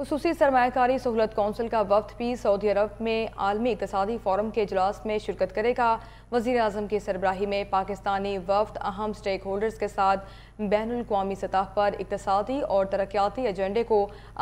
खसूसी सरमाकारी सहूलत कौंसिल का वफद भी सऊदी अरब में आलमी इकतदी फोरम के अजलास में शिरकत करेगा वजी अजम की सरबराही में पाकिस्तानी वफद अहम स्टेक होल्डर्स के साथ बैन अवी सतह पर इकतदी और तरक्याती एजेंडे को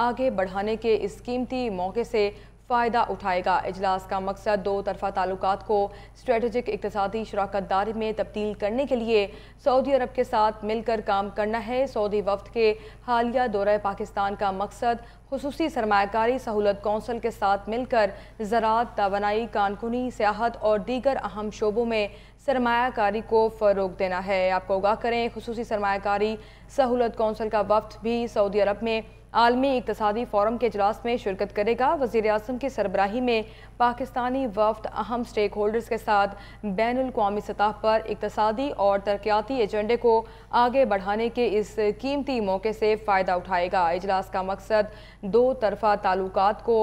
आगे बढ़ाने के इस कीमती मौके से फ़ायदा उठाएगा अजलास का मकसद दो तरफ़ा ताल्लुक को स्ट्रेटजिक इकतदी शराकत दारी में तब्दील करने के लिए सऊदी अरब के साथ मिलकर काम करना है सऊदी वफद के हालिया दौरा पाकिस्तान का मकसद खसूसी सरमाकारी सहूलत कौंसल के साथ मिलकर ज़रात तोानाई कानकुनी सियाहत और दीगर अहम शोबों में सरमाकारी को फ़रोग देना है आपको आगाह करें खसूसी सरमाकारी सहूलत कौंसल का वफ्त भी सऊदी अरब में आलमी इकतदी फोरम के अजलास में शिरकत करेगा वजीर अजम की सरबराही में पाकिस्तानी वफद अहम स्टेक होल्डर्स के साथ बैन अवी सतह पर इकतदी और तरक्याती एजेंडे को आगे बढ़ाने के इस कीमती मौके से फ़ायदा उठाएगा इजलास का मकसद दो तरफा ताल्लुक को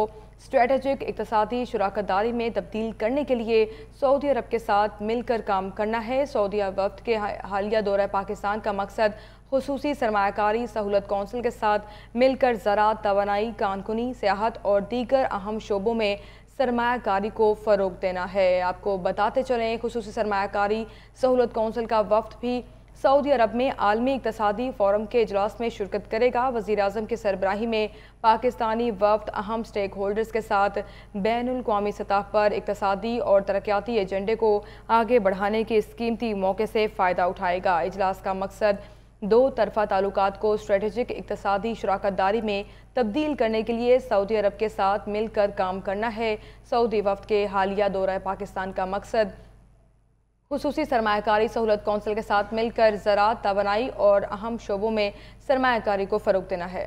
स्ट्रेटजिक इकतसादी शराकत दारी में तब्दील करने के लिए सऊदी अरब के साथ मिलकर काम करना है सऊदी वक्त के हालिया दौरा पाकिस्तान का मकसद खसूसी सरमाकारी सहूलत कौंसिल के साथ मिलकर ज़रा तोानाई कानकुनी सियाहत और दीगर अहम शोबों में सरमाकारी को फ़रोग देना है आपको बताते चलें खसूस सरमाकारी सहूलत कौंसिल का वफ्त भी सऊदी अरब में आलमी इकतदी फोरम के अजलास में शिरकत करेगा वजी अजम की सरबराही में पाकिस्तानी वफ्त अहम स्टेक होल्डर्स के साथ बैन अवी सतह पर इकतदी और तरक्याती एजेंडे को आगे बढ़ाने के कीमती मौके से फ़ायदा उठाएगा अजलास का मकसद दो तरफा ताल्लुक को स्ट्रेटजिक इकतदी दारी में तब्दील करने के लिए सऊदी अरब के साथ मिलकर काम करना है सऊदी वफ्त के हालिया दौरा पाकिस्तान का मकसद खसूस सरमाकारी सहूलत कौंसिल के साथ मिलकर ज़रात तोानाई और अहम शोबों में सरमाकारी को फ़रोग देना है